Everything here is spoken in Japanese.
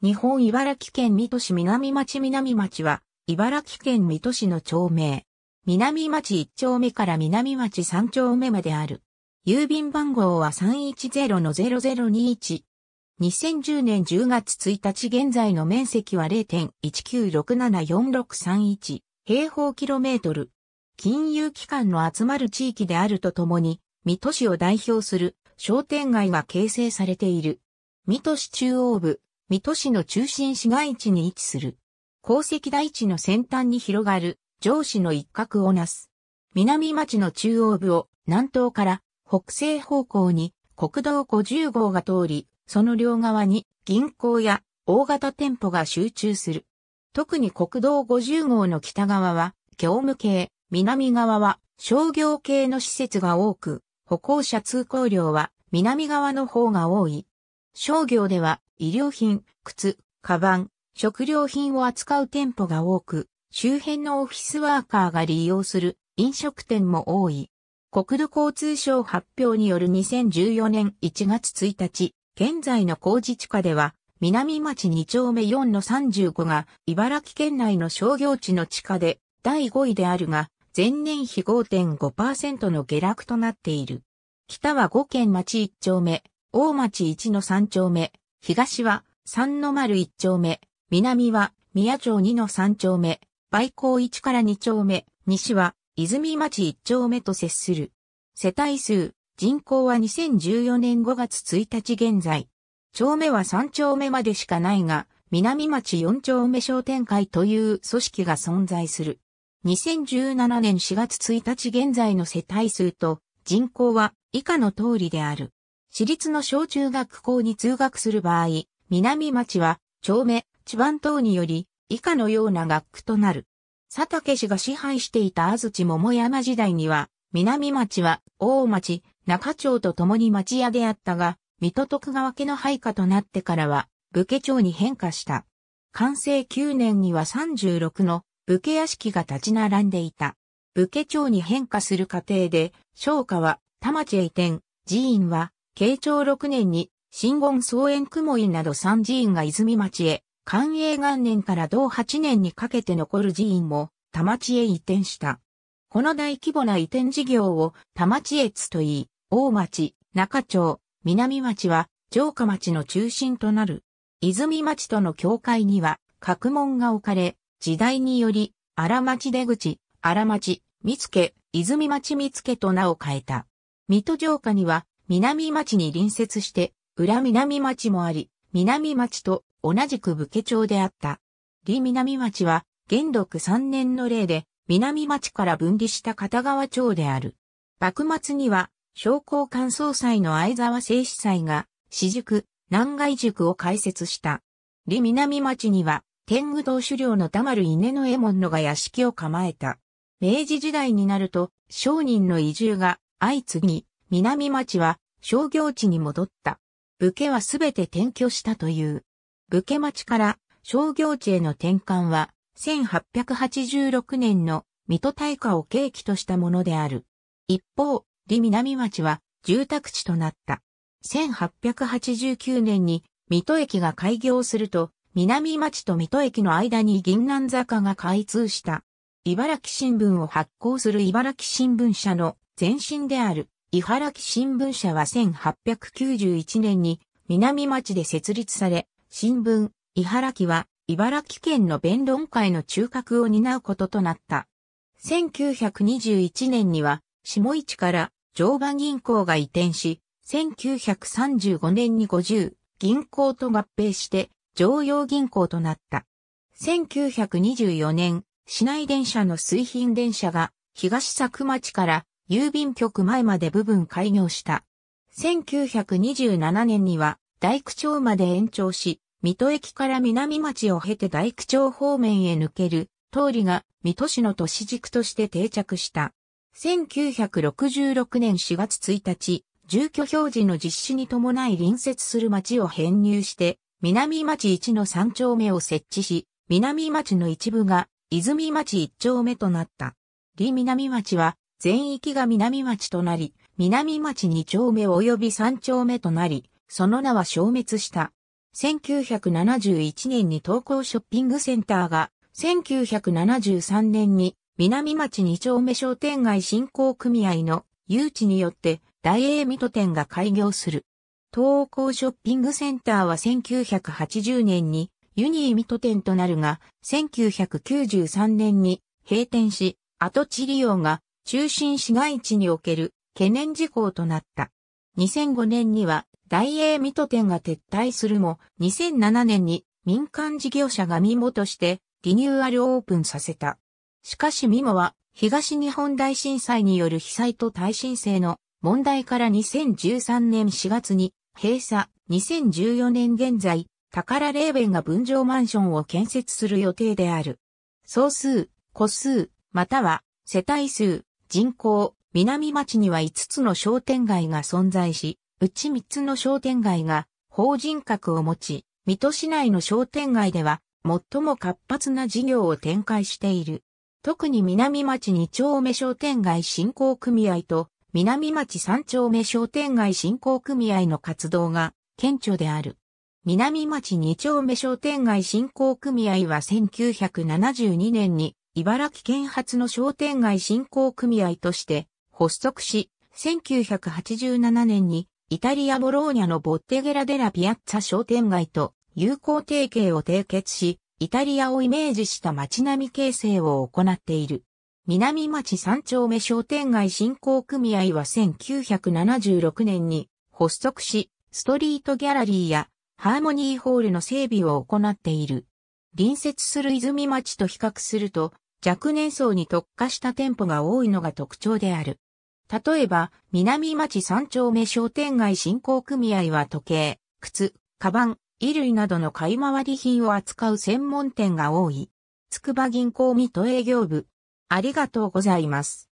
日本茨城県水戸市南町南町は、茨城県水戸市の町名。南町1丁目から南町3丁目まである。郵便番号は310-0021。2010年10月1日現在の面積は0.19674631平方キロメートル。金融機関の集まる地域であるとともに、水戸市を代表する商店街が形成されている。水戸市中央部、水戸市の中心市街地に位置する。鉱石台地の先端に広がる上市の一角をなす。南町の中央部を南東から北西方向に国道50号が通り、その両側に銀行や大型店舗が集中する。特に国道50号の北側は業務系、南側は商業系の施設が多く、歩行者通行量は南側の方が多い。商業では衣料品、靴、カバン、食料品を扱う店舗が多く、周辺のオフィスワーカーが利用する飲食店も多い。国土交通省発表による2014年1月1日、現在の工事地下では、南町2丁目4の35が茨城県内の商業地の地下で第5位であるが、前年比5.5%の下落となっている。北は5県町1丁目、大町1の3丁目、東は三の丸一丁目、南は宮町二の三丁目、売港一から二丁目、西は泉町一丁目と接する。世帯数、人口は2014年5月1日現在。町目は三丁目までしかないが、南町四丁目商店会という組織が存在する。2017年4月1日現在の世帯数と人口は以下の通りである。私立の小中学校に通学する場合、南町は、町目、地盤等により、以下のような学区となる。佐竹氏が支配していた安土桃山時代には、南町は、大町、中町と共に町屋であったが、水戸徳川家の配下となってからは、武家町に変化した。完成9年には36の武家屋敷が立ち並んでいた。武家町に変化する過程で、商家は田町へ移転、寺院は慶長6年に、新言総園雲院など三寺院が泉町へ、寛永元年から同8年にかけて残る寺院も、田町へ移転した。この大規模な移転事業を田町越と言い、大町、中町、南町は城下町の中心となる。泉町との境界には、角門が置かれ、時代により、荒町出口、荒町、見附、泉町見附と名を変えた。水戸城下には、南町に隣接して、裏南町もあり、南町と同じく武家町であった。李南町は、元禄三年の例で、南町から分離した片側町である。幕末には、商工乾燥祭の相沢正司祭が、私塾、南外塾を開設した。李南町には、天狗道狩猟のたまる稲の右物門のが屋敷を構えた。明治時代になると、商人の移住が相次ぎ、南町は商業地に戻った。武家はすべて転居したという。武家町から商業地への転換は、1886年の水戸大火を契機としたものである。一方、利南町は住宅地となった。1889年に水戸駅が開業すると、南町と水戸駅の間に銀南坂が開通した。茨城新聞を発行する茨城新聞社の前身である。茨城新聞社は1891年に南町で設立され、新聞、茨城は茨城県の弁論会の中核を担うこととなった。1921年には下市から常磐銀行が移転し、1935年に50銀行と合併して常用銀行となった。1924年、市内電車の水浜電車が東佐久町から郵便局前まで部分開業した。1927年には大工町まで延長し、水戸駅から南町を経て大工町方面へ抜ける通りが水戸市の都市軸として定着した。1966年4月1日、住居表示の実施に伴い隣接する町を編入して、南町1の3丁目を設置し、南町の一部が泉町1丁目となった。里南町は全域が南町となり、南町2丁目及び3丁目となり、その名は消滅した。1971年に東高ショッピングセンターが、1973年に南町2丁目商店街振興組合の誘致によって大英水戸店が開業する。東高ショッピングセンターは1980年にユニー水戸店となるが、1993年に閉店し、跡地利用が中心市街地における懸念事項となった。2005年には大英水戸店が撤退するも、2007年に民間事業者がミモとしてリニューアルオープンさせた。しかしミモは東日本大震災による被災と耐震性の問題から2013年4月に閉鎖、2014年現在、宝レーベンが分譲マンションを建設する予定である。総数、個数、または世帯数、人口、南町には5つの商店街が存在し、うち3つの商店街が法人格を持ち、水戸市内の商店街では最も活発な事業を展開している。特に南町2丁目商店街振興組合と南町3丁目商店街振興組合の活動が顕著である。南町2丁目商店街振興組合は1972年に茨城県発の商店街振興組合として発足し、1987年にイタリア・ボローニャのボッテゲラ・デラ・ピアッツァ商店街と友好提携を締結し、イタリアをイメージした街並み形成を行っている。南町三丁目商店街振興組合は1976年に発足し、ストリートギャラリーやハーモニーホールの整備を行っている。隣接する泉町と比較すると、若年層に特化した店舗が多いのが特徴である。例えば、南町三丁目商店街振興組合は時計、靴、カバン、衣類などの買い回り品を扱う専門店が多い。つくば銀行水戸営業部。ありがとうございます。